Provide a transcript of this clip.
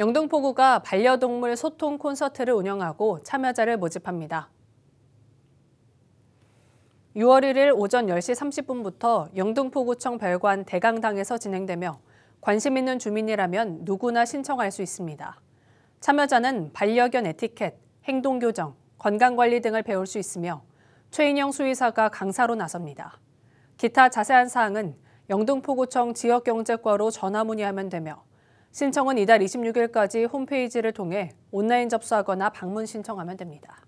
영등포구가 반려동물 소통 콘서트를 운영하고 참여자를 모집합니다. 6월 1일 오전 10시 30분부터 영등포구청 별관 대강당에서 진행되며 관심 있는 주민이라면 누구나 신청할 수 있습니다. 참여자는 반려견 에티켓, 행동교정, 건강관리 등을 배울 수 있으며 최인영 수의사가 강사로 나섭니다. 기타 자세한 사항은 영등포구청 지역경제과로 전화 문의하면 되며 신청은 이달 26일까지 홈페이지를 통해 온라인 접수하거나 방문 신청하면 됩니다.